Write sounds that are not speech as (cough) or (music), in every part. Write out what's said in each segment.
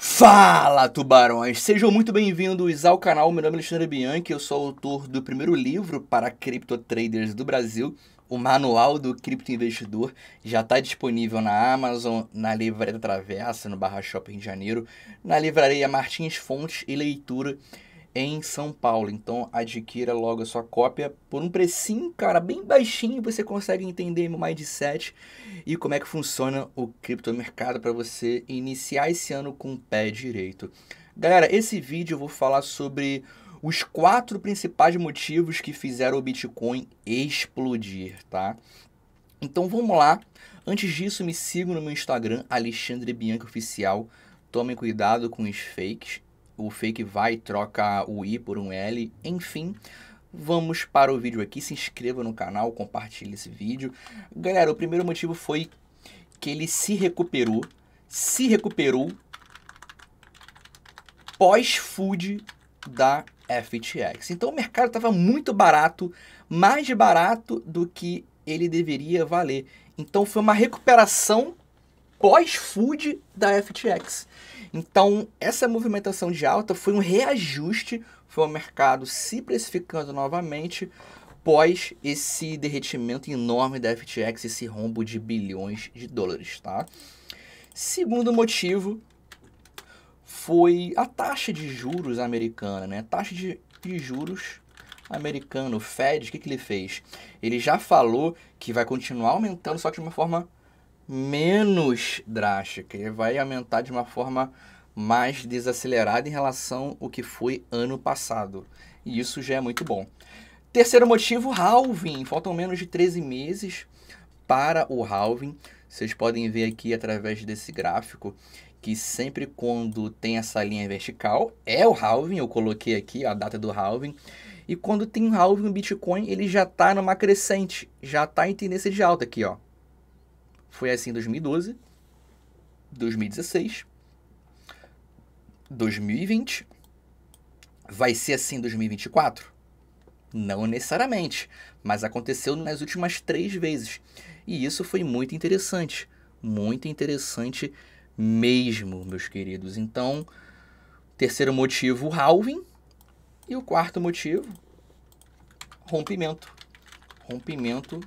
Fala, tubarões! Sejam muito bem-vindos ao canal. Meu nome é Alexandre Bianchi, eu sou autor do primeiro livro para cripto traders do Brasil, o Manual do Cripto Investidor. Já está disponível na Amazon, na Livraria da Travessa, no Barra Shopping de Janeiro, na Livraria Martins Fontes e Leitura em São Paulo. Então adquira logo a sua cópia por um precinho, cara, bem baixinho, você consegue entender de mindset e como é que funciona o criptomercado para você iniciar esse ano com o pé direito. Galera, esse vídeo eu vou falar sobre os quatro principais motivos que fizeram o Bitcoin explodir, tá? Então vamos lá. Antes disso, me sigam no meu Instagram, Alexandre Bianca Oficial. Tomem cuidado com os fakes o fake vai troca o i por um l, enfim. Vamos para o vídeo aqui, se inscreva no canal, compartilhe esse vídeo. Galera, o primeiro motivo foi que ele se recuperou, se recuperou pós-food da FTX. Então o mercado estava muito barato, mais barato do que ele deveria valer. Então foi uma recuperação pós-food da FTX. Então, essa movimentação de alta foi um reajuste, foi o mercado se precificando novamente pós esse derretimento enorme da FTX, esse rombo de bilhões de dólares, tá? Segundo motivo foi a taxa de juros americana, né? A taxa de, de juros americana, o Fed, o que, que ele fez? Ele já falou que vai continuar aumentando, só que de uma forma menos drástica e vai aumentar de uma forma mais desacelerada em relação ao que foi ano passado. E isso já é muito bom. Terceiro motivo, halving. Faltam menos de 13 meses para o halving. Vocês podem ver aqui através desse gráfico que sempre quando tem essa linha vertical é o halving. Eu coloquei aqui a data do halving. E quando tem halving no Bitcoin, ele já está numa crescente, já está em tendência de alta aqui, ó. Foi assim em 2012, 2016, 2020. Vai ser assim em 2024? Não necessariamente, mas aconteceu nas últimas três vezes. E isso foi muito interessante. Muito interessante mesmo, meus queridos. Então, terceiro motivo, halving. E o quarto motivo, rompimento. Rompimento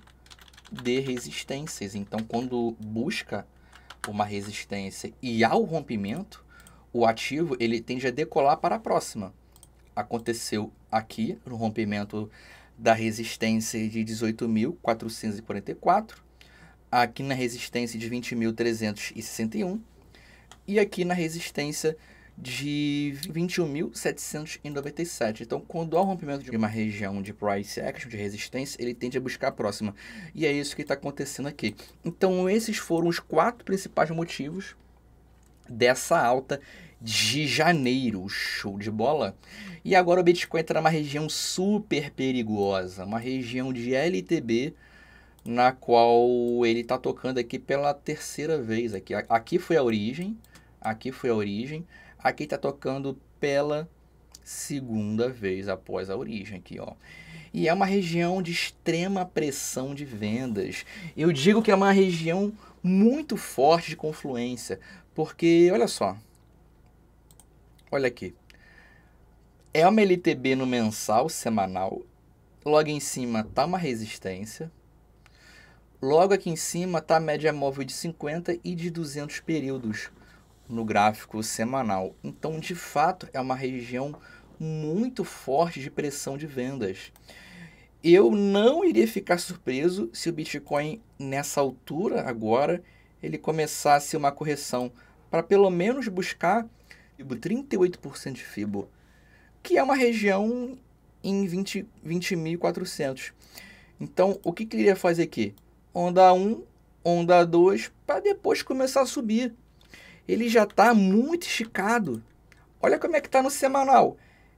de resistências. Então, quando busca uma resistência e há o rompimento, o ativo ele tende a decolar para a próxima. Aconteceu aqui no rompimento da resistência de 18.444, aqui na resistência de 20.361 e aqui na resistência de 21.797. Então, quando há rompimento de uma região de price action, de resistência, ele tende a buscar a próxima. E é isso que está acontecendo aqui. Então, esses foram os quatro principais motivos dessa alta de janeiro. Show de bola? E agora o Bitcoin entra tá numa região super perigosa, uma região de LTB, na qual ele está tocando aqui pela terceira vez. Aqui, aqui foi a origem, aqui foi a origem. Aqui está tocando pela segunda vez após a origem aqui, ó. E é uma região de extrema pressão de vendas. Eu digo que é uma região muito forte de confluência, porque olha só. Olha aqui. É uma LTB no mensal, semanal. Logo em cima tá uma resistência. Logo aqui em cima tá a média móvel de 50 e de 200 períodos no gráfico semanal. Então, de fato, é uma região muito forte de pressão de vendas. Eu não iria ficar surpreso se o Bitcoin nessa altura agora ele começasse uma correção para pelo menos buscar 38% de FIBO, que é uma região em 20.400. 20, então, o que, que ele iria fazer aqui? Onda 1, onda 2, para depois começar a subir ele já está muito esticado. Olha como é que está no semanal.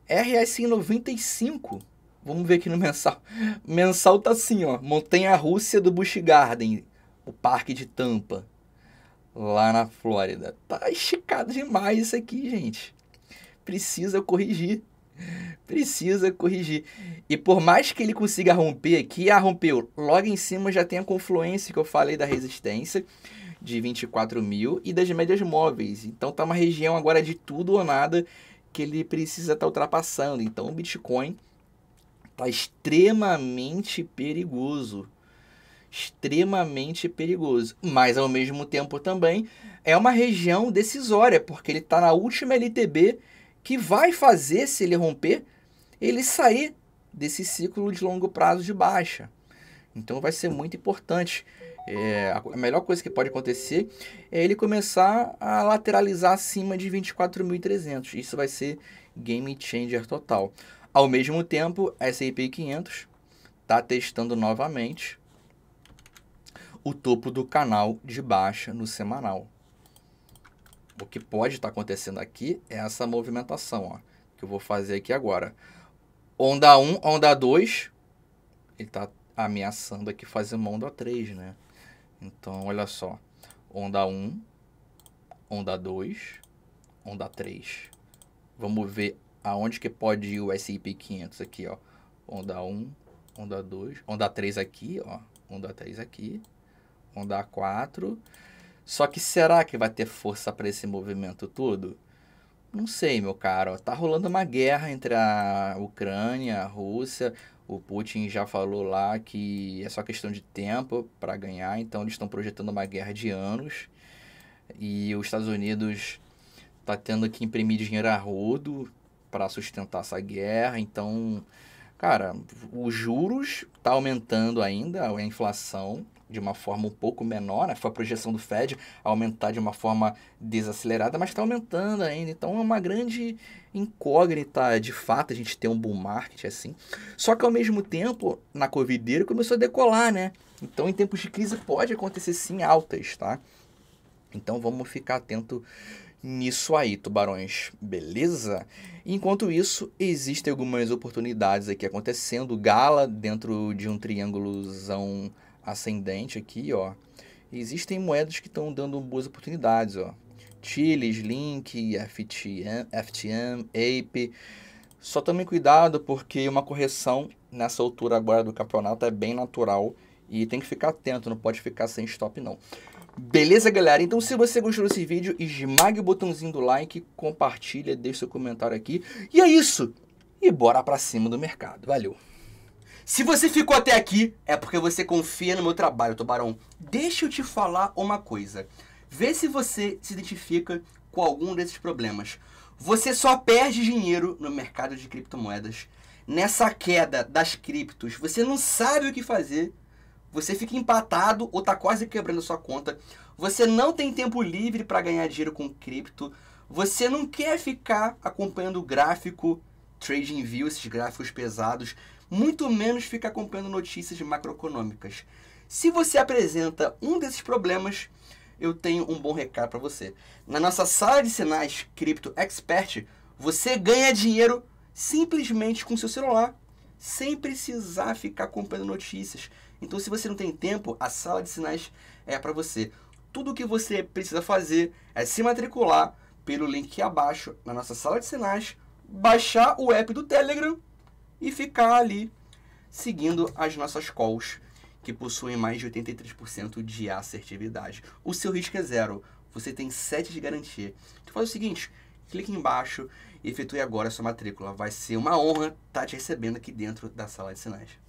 RSI 95. Vamos ver aqui no mensal. (laughs) Mensal tá assim, ó. Montanha Rússia do Busch Garden, o parque de Tampa, lá na Flórida. Tá esticado demais isso aqui, gente. Precisa corrigir. (laughs) Precisa corrigir. E por mais que ele consiga romper aqui, ah, rompeu. Logo em cima já tem a confluência que eu falei da resistência de 24 mil e das médias móveis. Então tá uma região agora de tudo ou nada que ele precisa estar tá ultrapassando. Então o Bitcoin tá extremamente perigoso. Extremamente perigoso. Mas ao mesmo tempo também é uma região decisória, porque ele está na última LTB que vai fazer, se ele romper, ele sair desse ciclo de longo prazo de baixa. Então vai ser muito importante. É, a melhor coisa que pode acontecer é ele começar a lateralizar acima de 24.300. Isso vai ser game changer total. Ao mesmo tempo, essa S&P 500 está testando novamente o topo do canal de baixa no semanal. O que pode estar tá acontecendo aqui é essa movimentação ó, que eu vou fazer aqui agora. Onda 1, onda 2, ele está ameaçando aqui fazer uma onda 3, né? Então, olha só. Onda 1, onda 2, onda 3. Vamos ver aonde que pode ir o SIP500 aqui, ó. Onda 1, onda 2, onda 3 aqui, ó. Onda 3 aqui, onda 4. Só que será que vai ter força para esse movimento todo? Não sei, meu caro. Tá rolando uma guerra entre a Ucrânia, a Rússia. O Putin já falou lá que é só questão de tempo para ganhar, então eles estão projetando uma guerra de anos. E os Estados Unidos tá tendo que imprimir dinheiro a rodo para sustentar essa guerra, então, cara, os juros tá aumentando ainda, a inflação de uma forma um pouco menor, né? foi a projeção do Fed aumentar de uma forma desacelerada, mas está aumentando ainda, então é uma grande incógnita, de fato, a gente tem um bull market assim. Só que ao mesmo tempo, na covideira começou a decolar, né? Então em tempos de crise pode acontecer sim altas, tá? Então vamos ficar atento nisso aí, tubarões, beleza? Enquanto isso, existem algumas oportunidades aqui acontecendo. Gala dentro de um triângulozão ascendente aqui, ó, existem moedas que estão dando boas oportunidades, ó. Chiles, Link, FTM, FTM, Ape. Só tome cuidado porque uma correção nessa altura agora do campeonato é bem natural e tem que ficar atento, não pode ficar sem stop não. Beleza, galera? Então, se você gostou desse vídeo, esmague o botãozinho do like, compartilha, deixe seu comentário aqui. E é isso! E bora pra cima do mercado. Valeu! Se você ficou até aqui, é porque você confia no meu trabalho, tubarão. Deixa eu te falar uma coisa. Vê se você se identifica com algum desses problemas. Você só perde dinheiro no mercado de criptomoedas. Nessa queda das criptos, você não sabe o que fazer. Você fica empatado ou tá quase quebrando sua conta. Você não tem tempo livre para ganhar dinheiro com cripto. Você não quer ficar acompanhando o gráfico trading view, esses gráficos pesados, muito menos fica acompanhando notícias macroeconômicas. Se você apresenta um desses problemas, eu tenho um bom recado para você. Na nossa sala de sinais Crypto Expert, você ganha dinheiro simplesmente com seu celular, sem precisar ficar acompanhando notícias. Então, se você não tem tempo, a sala de sinais é para você. Tudo o que você precisa fazer é se matricular pelo link aqui abaixo na nossa sala de sinais baixar o app do Telegram e ficar ali seguindo as nossas calls, que possuem mais de 83% de assertividade. O seu risco é zero. Você tem 7 de garantia. Então faz o seguinte, clique embaixo e efetue agora a sua matrícula. Vai ser uma honra estar tá te recebendo aqui dentro da sala de sinais.